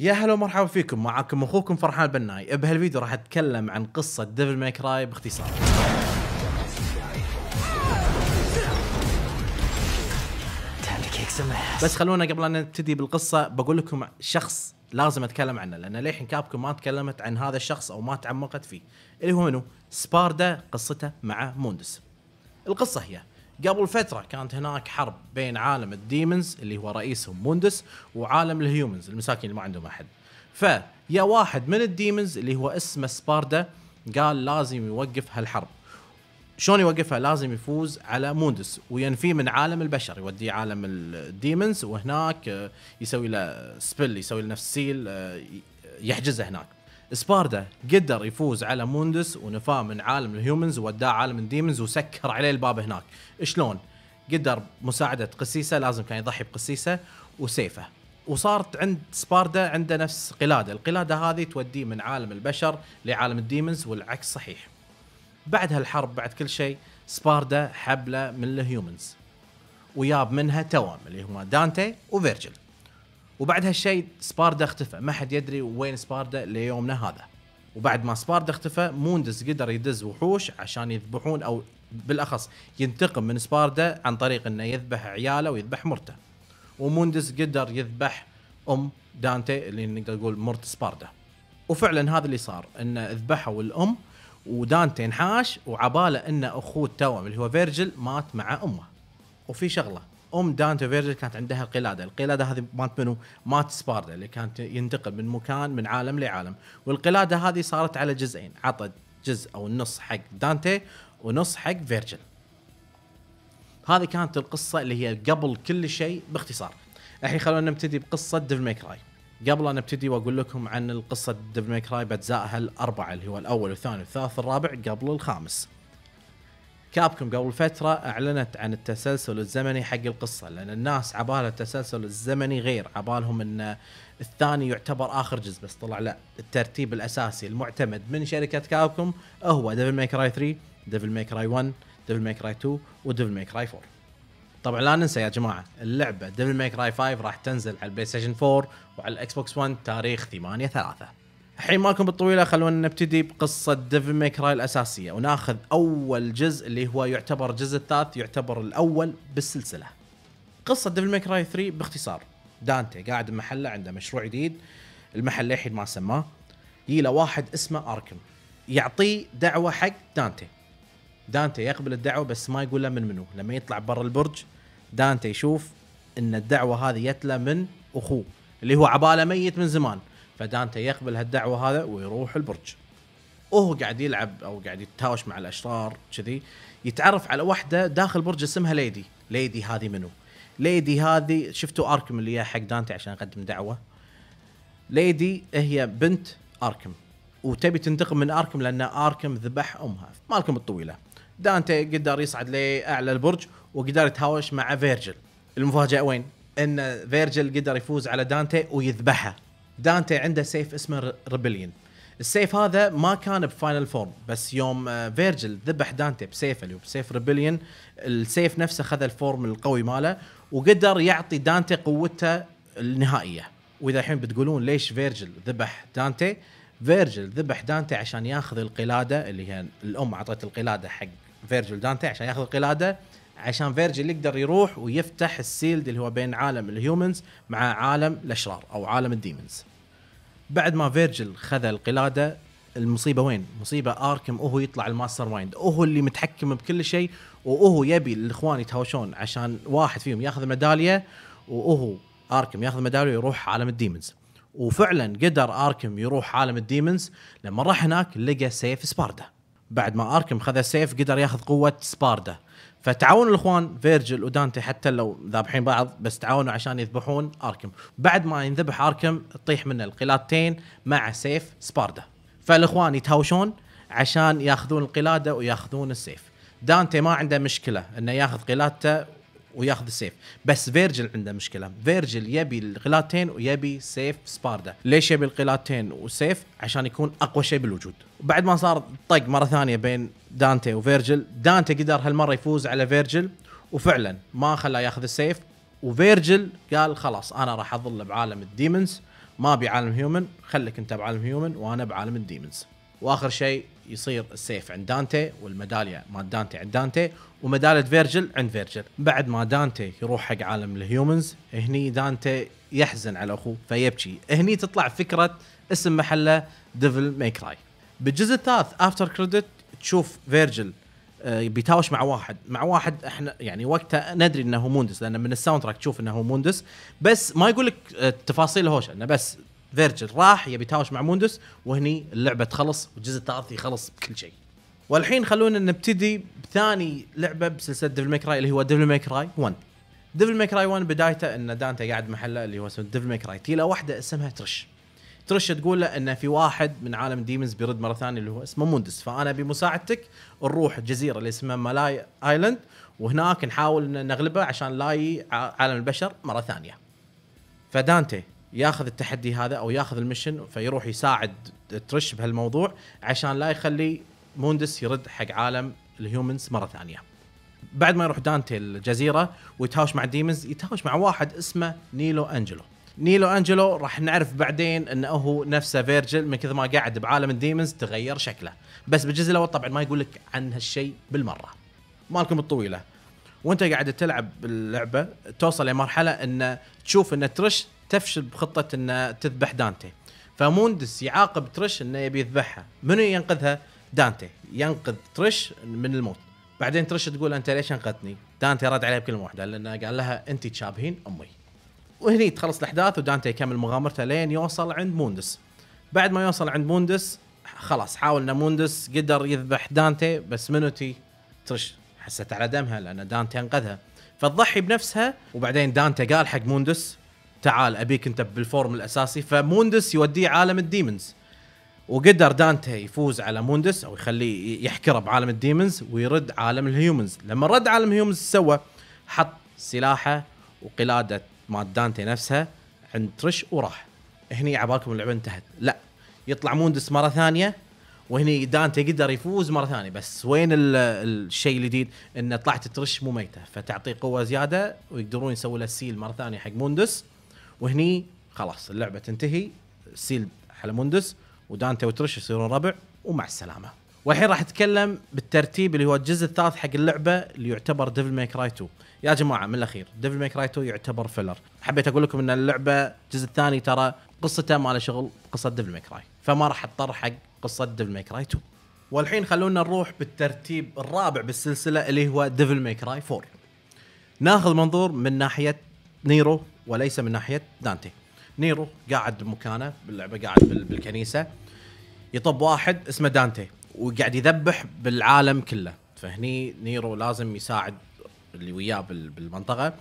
يا هلا ومرحبا فيكم معاكم اخوكم فرحان البناي بهالفيديو راح اتكلم عن قصه ديفل ماي كراي باختصار بس خلونا قبل ان نبتدي بالقصه بقول لكم شخص لازم اتكلم عنه لان للحين كابكم ما تكلمت عن هذا الشخص او ما تعمقت فيه اللي هو منو سباردا قصته مع موندس القصه هي قبل فتره كانت هناك حرب بين عالم الديمونز اللي هو رئيسهم موندس وعالم الهيومنز المساكين اللي ما عندهم احد فيا واحد من الديمونز اللي هو اسمه سباردا قال لازم يوقف هالحرب شلون يوقفها لازم يفوز على موندس وينفيه من عالم البشر يوديه عالم الديمونز وهناك يسوي له سبل يسوي له نفس سيل آه، يحجزه هناك سباردا قدر يفوز على موندس ونفاه من عالم الهيومنز ووداه عالم الديمنز وسكر عليه الباب هناك شلون قدر مساعدة قسيسة لازم كان يضحي بقسيسة وسيفه وصارت عند سباردا عنده نفس قلادة القلادة هذه توديه من عالم البشر لعالم الديمنز والعكس صحيح بعد هالحرب بعد كل شيء سباردا حبله من الهيومنز وياب منها توام اللي هما دانتي وفيرجل وبعد هالشيء سباردا اختفى ما حد يدري وين سباردا ليومنا هذا وبعد ما سباردا اختفى موندس قدر يدز وحوش عشان يذبحون او بالاخص ينتقم من سباردا عن طريق انه يذبح عياله ويذبح مرته وموندس قدر يذبح ام دانتي اللي نقدر نقول مرت سباردا وفعلا هذا اللي صار انه ذبحوا الام ودانتي انحاش وعباله ان اخوه التوام اللي هو فيرجل مات مع امه وفي شغله ام دانتا فيرجل كانت عندها القلاده، القلاده هذه مالت منو؟ مات سباردا اللي كانت ينتقل من مكان من عالم لعالم، والقلاده هذه صارت على جزئين، عطى جزء او النص حق دانتي ونص حق فيرجل. هذه كانت القصه اللي هي قبل كل شيء باختصار. الحين خلونا نبتدي بقصه ديفل ميك راي. قبل ان نبتدي واقول لكم عن القصه ديفل ميك راي باجزائها الاربعه اللي هو الاول والثاني والثالث والرابع قبل الخامس. كابكم قبل فترة أعلنت عن التسلسل الزمني حق القصة لأن الناس عبالها التسلسل الزمني غير عبالهم أن الثاني يعتبر آخر جزء بس طلع لا الترتيب الأساسي المعتمد من شركة كابكم هو ديفل ميك راي 3 ديفل ميك راي 1 ديفل ميك راي 2 وديفل ميك راي 4 طبعا لا ننسى يا جماعه اللعبه ديفل ميك راي 5 راح تنزل على البلاي ستيشن 4 وعلى الاكس بوكس 1 تاريخ 8 3 الحين لكم بالطويله خلونا نبتدي بقصه ديفل ميكراي الاساسيه وناخذ اول جزء اللي هو يعتبر الجزء الثالث يعتبر الاول بالسلسله. قصه ديفل ميكراي 3 باختصار دانتي قاعد بمحله عنده مشروع جديد المحل للحين ما سماه يجي واحد اسمه اركم يعطيه دعوه حق دانتي دانتي يقبل الدعوه بس ما يقول له من منو لما يطلع برا البرج دانتي يشوف ان الدعوه هذه جت له من اخوه اللي هو عباله ميت من زمان فدانتي يقبل هالدعوه هذا ويروح البرج وهو قاعد يلعب او قاعد يتهاوش مع الاشرار كذي يتعرف على واحده داخل برج اسمها ليدي ليدي هذه منو ليدي هذه شفتوا اركم اللي هي حق دانتي عشان يقدم دعوه ليدي هي بنت اركم وتبي تنتقم من اركم لان اركم ذبح امها مالكم الطويله دانتي قدر يصعد لاعلى البرج وقدر يتهاوش مع فيرجل المفاجاه وين ان فيرجل قدر يفوز على دانتي ويذبحه دانتي عنده سيف اسمه ريبليون السيف هذا ما كان بفاينل فورم بس يوم آه، فيرجل ذبح دانتي بسيفه اللي بسيف ريبليون السيف نفسه خذ الفورم القوي ماله وقدر يعطي دانتي قوته النهائيه واذا الحين بتقولون ليش فيرجل ذبح دانتي فيرجل ذبح دانتي عشان ياخذ القلاده اللي هي الام اعطت القلاده حق فيرجل دانتي عشان ياخذ القلاده عشان فيرجل يقدر يروح ويفتح السيلد اللي هو بين عالم الهيومنز مع عالم الاشرار او عالم الديمونز بعد ما فيرجل خذ القلاده المصيبه وين؟ مصيبه اركم وهو يطلع الماستر مايند، وهو اللي متحكم بكل شيء وهو يبي الاخوان يتهاوشون عشان واحد فيهم ياخذ ميداليه وهو اركم ياخذ ميداليه ويروح عالم الديمونز. وفعلا قدر اركم يروح عالم الديمونز لما راح هناك لقى سيف سباردا. بعد ما اركم خذ السيف قدر ياخذ قوه سباردا فتعاون الاخوان فيرجل ودانتي حتى لو ذابحين بعض بس تعاونوا عشان يذبحون اركم بعد ما ينذبح اركم تطيح منه القلادتين مع سيف سباردا فالاخوان يتهاوشون عشان ياخذون القلاده وياخذون السيف دانتي ما عنده مشكله انه ياخذ قلادته وياخذ السيف بس فيرجل عنده مشكله فيرجل يبي القلادتين ويبي سيف سباردا ليش يبي القلادتين وسيف عشان يكون اقوى شيء بالوجود وبعد ما صار طق مره ثانيه بين دانتي وفيرجل دانتي قدر هالمره يفوز على فيرجل وفعلا ما خلاه ياخذ السيف وفيرجل قال خلاص انا راح اظل بعالم الديمونز ما بعالم هيومن خليك انت بعالم هيومن وانا بعالم الديمونز واخر شيء يصير السيف عند دانتي والميداليه ما دانتي عند دانتي وميداليه فيرجل عند فيرجل بعد ما دانتي يروح حق عالم الهيومنز هني دانتي يحزن على اخوه فيبكي هني تطلع فكره اسم محله ديفل ميكراي كراي بالجزء الثالث افتر كريدت تشوف فيرجل آه، بيتاوش مع واحد مع واحد احنا يعني وقتها ندري انه هو موندس لان من الساوند تراك تشوف انه هو موندس بس ما يقول لك آه، تفاصيل الهوشه انه بس فيرجل راح يبي يتهاوش مع موندس وهني اللعبه تخلص والجزء الثالث يخلص بكل شيء والحين خلونا نبتدي بثاني لعبه بسلسله ديفل ميك راي اللي هو ديفل ميك راي 1 ديفل ميك راي 1 بدايته ان دانتا قاعد محله اللي هو اسمه ديفل ميك راي تيلا واحده اسمها ترش ترش تقول له ان في واحد من عالم ديمونز بيرد مره ثانيه اللي هو اسمه موندس فانا بمساعدتك نروح الجزيره اللي اسمها مالاي ايلاند وهناك نحاول ان نغلبه عشان لا عالم البشر مره ثانيه فدانتي ياخذ التحدي هذا او ياخذ المشن فيروح يساعد ترش بهالموضوع عشان لا يخلي موندس يرد حق عالم الهيومنز مره ثانيه بعد ما يروح دانتي الجزيره ويتهاوش مع الديمنز يتهاوش مع واحد اسمه نيلو انجلو نيلو انجلو راح نعرف بعدين انه هو نفسه فيرجل من كثر ما قاعد بعالم الديمونز تغير شكله بس بالجزء الاول طبعا ما يقول لك عن هالشيء بالمره مالكم الطويله وانت قاعد تلعب اللعبه توصل لمرحله ان تشوف ان ترش تفشل بخطه ان تذبح دانتي فموندس يعاقب ترش انه يبي يذبحها منو ينقذها دانتي ينقذ ترش من الموت بعدين ترش تقول انت ليش انقذتني دانتي رد عليها بكلمه واحده لانه قال لها انت تشابهين امي وهني تخلص الاحداث ودانتي يكمل مغامرته لين يوصل عند موندس بعد ما يوصل عند موندس خلاص حاول ان موندس قدر يذبح دانتي بس منوتي ترش حست على دمها لان دانتي انقذها فتضحي بنفسها وبعدين دانتي قال حق موندس تعال ابيك انت بالفورم الاساسي فموندس يوديه عالم الديمونز وقدر دانتي يفوز على موندس او يخليه يحكره بعالم الديمونز ويرد عالم الهيومنز لما رد عالم الهيومنز سوى حط سلاحه وقلاده مات دانتي نفسها عند ترش وراح هني عبالكم اللعبه انتهت لا يطلع موندس مره ثانيه وهني دانتي قدر يفوز مره ثانيه بس وين الشيء الجديد انه طلعت ترش مو ميته فتعطيه قوه زياده ويقدرون يسوي له سيل مره ثانيه حق موندس وهني خلاص اللعبه تنتهي سيل على موندس ودانتي وترش يصيرون ربع ومع السلامه والحين راح اتكلم بالترتيب اللي هو الجزء الثالث حق اللعبه اللي يعتبر ديفل ميك كراي 2 يا جماعه من الاخير ديفل ميك كراي 2 يعتبر فيلر حبيت اقول لكم ان اللعبه الجزء الثاني ترى قصته ما له شغل قصه ديفل ميك كراي فما راح اضطر حق قصه ديفل ميك كراي 2 والحين خلونا نروح بالترتيب الرابع بالسلسله اللي هو ديفل ميك كراي 4 ناخذ منظور من ناحيه نيرو وليس من ناحيه دانتي نيرو قاعد بمكانه باللعبه قاعد بالكنيسه يطب واحد اسمه دانتي وقاعد يذبح بالعالم كله فهني نيرو لازم يساعد اللي وياه بالمنطقه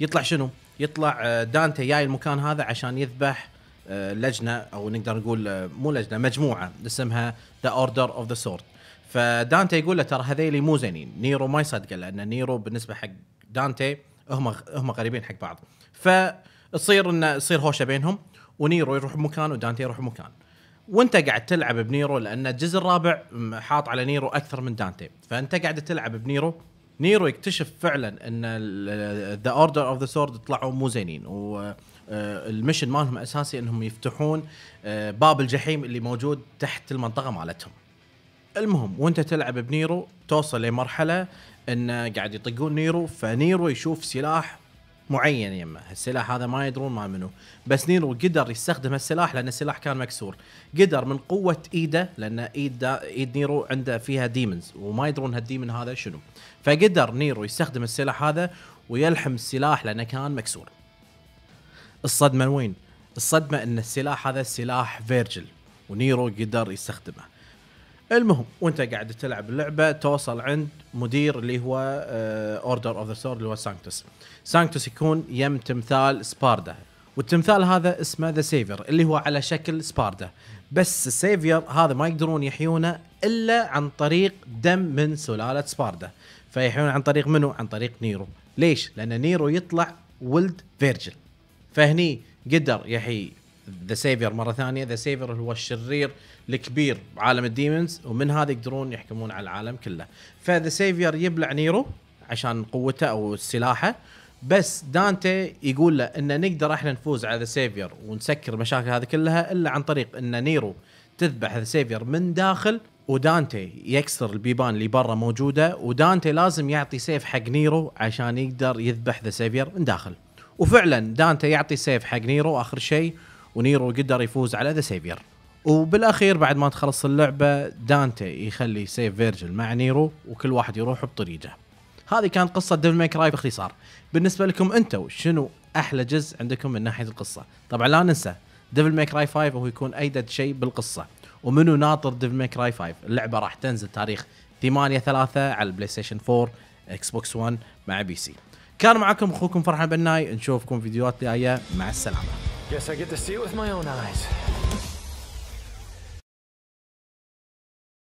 يطلع شنو؟ يطلع آه، دانتي جاي المكان هذا عشان يذبح آه، لجنه او نقدر نقول آه، مو لجنه مجموعه اسمها ذا اوردر اوف ذا سورد فدانتي يقول له ترى هذيلي مو زينين نيرو ما يصدقه لان نيرو بالنسبه حق دانتي هم هم قريبين حق بعض فتصير انه تصير هوشه بينهم ونيرو يروح مكان ودانتي يروح مكان وانت قاعد تلعب بنيرو لان الجزء الرابع حاط على نيرو اكثر من دانتي فانت قاعد تلعب بنيرو نيرو يكتشف فعلا ان ذا اوردر اوف ذا سورد طلعوا مو زينين والمشن آه، مالهم اساسي انهم يفتحون آه، باب الجحيم اللي موجود تحت المنطقه مالتهم المهم وانت تلعب بنيرو توصل لمرحله انه قاعد يطقون نيرو فنيرو يشوف سلاح معين يمه السلاح هذا ما يدرون ما منه بس نيرو قدر يستخدم السلاح لان السلاح كان مكسور قدر من قوه ايده لان ايد ايد نيرو عنده فيها ديمونز وما يدرون هالديمن هذا شنو فقدر نيرو يستخدم السلاح هذا ويلحم السلاح لانه كان مكسور الصدمه وين الصدمه ان السلاح هذا سلاح فيرجل ونيرو قدر يستخدمه المهم وانت قاعد تلعب اللعبه توصل عند مدير اللي هو اوردر اوف ذا سورد اللي هو سانكتوس سانكتوس يكون يم تمثال سباردا والتمثال هذا اسمه ذا سيفير اللي هو على شكل سباردا بس السيفير هذا ما يقدرون يحيونه الا عن طريق دم من سلاله سباردا فيحيون عن طريق منو عن طريق نيرو ليش لان نيرو يطلع ولد فيرجل فهني قدر يحيي ذا سيفير مره ثانيه ذا سيفير هو الشرير الكبير بعالم الديمونز ومن هذا يقدرون يحكمون على العالم كله فذا سيفير يبلع نيرو عشان قوته او سلاحه بس دانتي يقول له ان نقدر احنا نفوز على ذا سيفير ونسكر المشاكل هذه كلها الا عن طريق ان نيرو تذبح ذا سيفير من داخل ودانتي يكسر البيبان اللي برا موجوده ودانتي لازم يعطي سيف حق نيرو عشان يقدر يذبح ذا سيفير من داخل وفعلا دانتي يعطي سيف حق نيرو اخر شيء ونيرو قدر يفوز على ذا سيفير وبالاخير بعد ما تخلص اللعبه دانتي يخلي سيف فيرجل مع نيرو وكل واحد يروح بطريقه هذه كانت قصه ديفل ميك راي باختصار بالنسبه لكم انتم شنو احلى جزء عندكم من ناحيه القصه طبعا لا ننسى ديفل ميك راي 5 هو يكون ايدد شيء بالقصه ومنو ناطر ديفل ميك راي 5 اللعبه راح تنزل تاريخ 8 3 على البلاي ستيشن 4 اكس بوكس 1 مع بي سي كان معكم اخوكم فرحان بناي نشوفكم فيديوهات جايه مع السلامه Guess I get to see it with my own eyes.